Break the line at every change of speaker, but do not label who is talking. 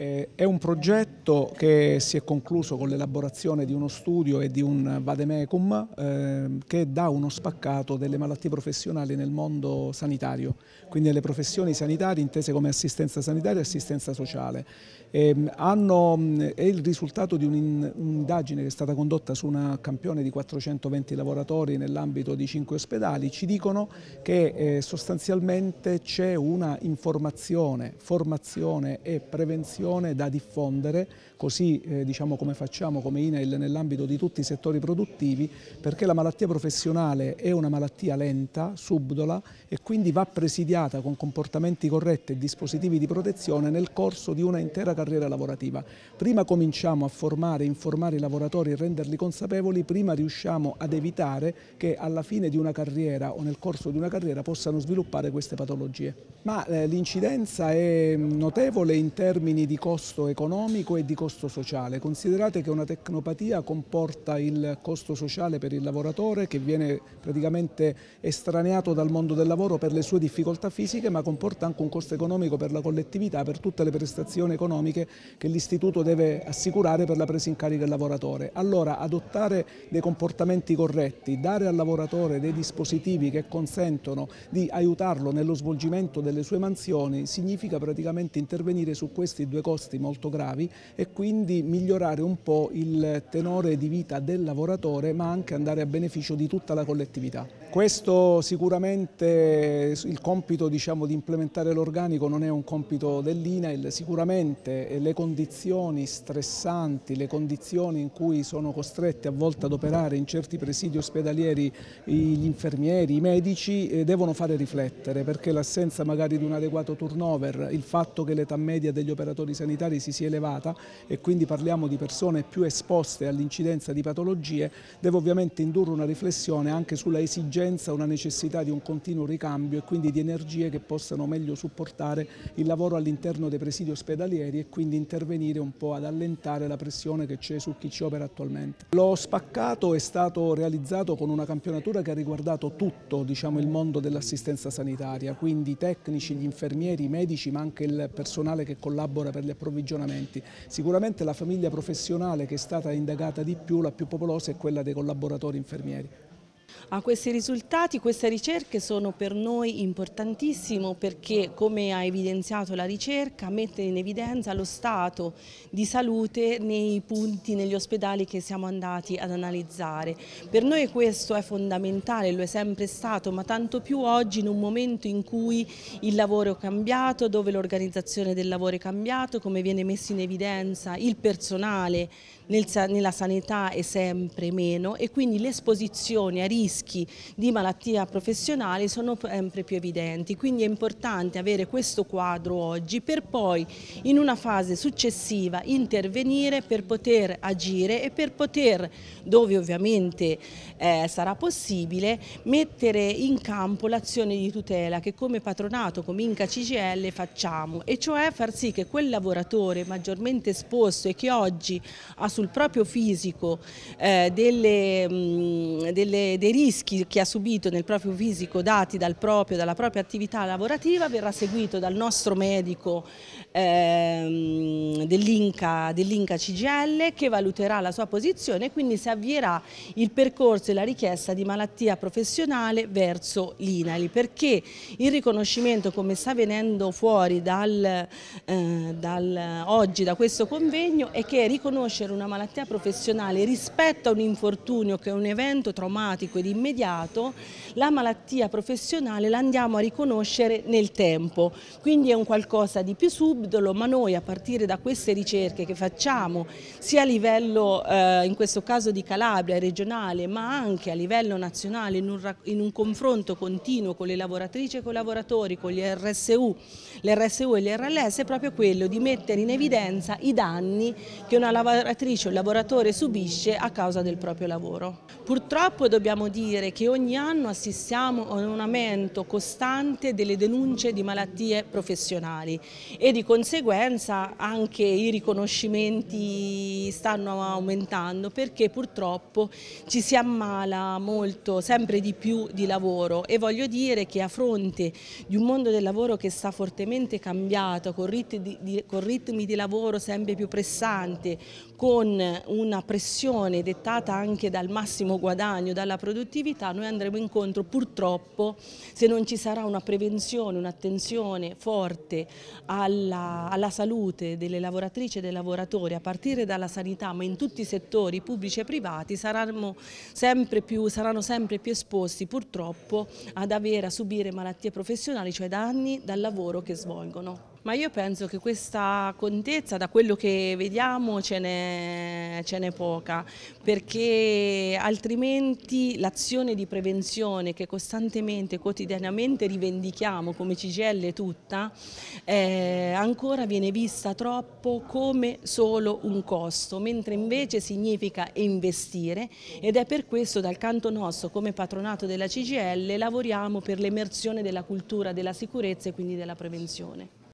Eh, è un progetto che si è concluso con l'elaborazione di uno studio e di un vademecum eh, che dà uno spaccato delle malattie professionali nel mondo sanitario, quindi nelle professioni sanitarie intese come assistenza sanitaria e assistenza sociale. E, ehm, hanno, è il risultato di un'indagine che è stata condotta su una campione di 420 lavoratori nell'ambito di 5 ospedali, ci dicono che eh, sostanzialmente c'è una informazione, formazione e prevenzione informazione da diffondere, così eh, diciamo come facciamo come INEL nell'ambito di tutti i settori produttivi, perché la malattia professionale è una malattia lenta, subdola e quindi va presidiata con comportamenti corretti e dispositivi di protezione nel corso di una intera carriera lavorativa. Prima cominciamo a formare, informare i lavoratori e renderli consapevoli, prima riusciamo ad evitare che alla fine di una carriera o nel corso di una carriera possano sviluppare queste patologie. Ma eh, l'incidenza è notevole in termini di di costo economico e di costo sociale. Considerate che una tecnopatia comporta il costo sociale per il lavoratore che viene praticamente estraneato dal mondo del lavoro per le sue difficoltà fisiche, ma comporta anche un costo economico per la collettività, per tutte le prestazioni economiche che l'istituto deve assicurare per la presa in carica del lavoratore. Allora adottare dei comportamenti corretti, dare al lavoratore dei dispositivi che consentono di aiutarlo nello svolgimento delle sue mansioni significa praticamente intervenire su questi due due costi molto gravi e quindi migliorare un po' il tenore di vita del lavoratore ma anche andare a beneficio di tutta la collettività. Questo sicuramente il compito diciamo, di implementare l'organico non è un compito dell'INAIL, sicuramente le condizioni stressanti, le condizioni in cui sono costretti a volte ad operare in certi presidi ospedalieri gli infermieri, i medici eh, devono fare riflettere perché l'assenza magari di un adeguato turnover, il fatto che l'età media degli operatori settori sanitari si sia elevata e quindi parliamo di persone più esposte all'incidenza di patologie, deve ovviamente indurre una riflessione anche sulla esigenza, una necessità di un continuo ricambio e quindi di energie che possano meglio supportare il lavoro all'interno dei presidi ospedalieri e quindi intervenire un po' ad allentare la pressione che c'è su chi ci opera attualmente. Lo spaccato è stato realizzato con una campionatura che ha riguardato tutto diciamo, il mondo dell'assistenza sanitaria, quindi i tecnici, gli infermieri, i medici ma anche il personale che collabora per per gli approvvigionamenti. Sicuramente la famiglia professionale che è stata indagata di più, la più popolosa, è quella dei collaboratori infermieri.
A questi risultati, queste ricerche sono per noi importantissime perché, come ha evidenziato la ricerca, mette in evidenza lo stato di salute nei punti, negli ospedali che siamo andati ad analizzare. Per noi questo è fondamentale, lo è sempre stato, ma tanto più oggi in un momento in cui il lavoro è cambiato, dove l'organizzazione del lavoro è cambiato, come viene messo in evidenza il personale nella sanità è sempre meno e quindi l'esposizione a rischio rischi di malattia professionale sono sempre più evidenti, quindi è importante avere questo quadro oggi per poi in una fase successiva intervenire per poter agire e per poter, dove ovviamente eh, sarà possibile, mettere in campo l'azione di tutela che come patronato, come Inca CGL facciamo e cioè far sì che quel lavoratore maggiormente esposto e che oggi ha sul proprio fisico eh, delle, mh, mm, delle, dei dei rischi che ha subito nel proprio fisico dati dal proprio, dalla propria attività lavorativa verrà seguito dal nostro medico ehm, dell'Inca dell CGL che valuterà la sua posizione e quindi si avvierà il percorso e la richiesta di malattia professionale verso l'INALI perché il riconoscimento come sta venendo fuori dal, eh, dal, oggi da questo convegno è che riconoscere una malattia professionale rispetto a un infortunio che è un evento traumatico ed immediato, la malattia professionale la andiamo a riconoscere nel tempo, quindi è un qualcosa di più subdolo, ma noi a partire da queste ricerche che facciamo sia a livello, eh, in questo caso di Calabria, regionale, ma anche a livello nazionale in un, in un confronto continuo con le lavoratrici e con i lavoratori, con gli RSU, l'RSU e l'RLS, è proprio quello di mettere in evidenza i danni che una lavoratrice o un lavoratore subisce a causa del proprio lavoro. Purtroppo dobbiamo dire che ogni anno assistiamo a un aumento costante delle denunce di malattie professionali e di conseguenza anche i riconoscimenti stanno aumentando perché purtroppo ci si ammala molto, sempre di più di lavoro e voglio dire che a fronte di un mondo del lavoro che sta fortemente cambiato, con ritmi di, con ritmi di lavoro sempre più pressanti, con una pressione dettata anche dal massimo guadagno, dalla produzione, produttività noi andremo incontro purtroppo se non ci sarà una prevenzione, un'attenzione forte alla, alla salute delle lavoratrici e dei lavoratori a partire dalla sanità ma in tutti i settori pubblici e privati saranno sempre più, saranno sempre più esposti purtroppo ad avere, a subire malattie professionali, cioè danni dal lavoro che svolgono. Ma io penso che questa contezza, da quello che vediamo, ce n'è, poca, perché altrimenti l'azione di prevenzione che costantemente, quotidianamente rivendichiamo come CGL tutta, eh, ancora viene vista troppo come solo un costo, mentre invece significa investire ed è per questo dal canto nostro come patronato della CGL lavoriamo per l'emersione della cultura della sicurezza e quindi della prevenzione.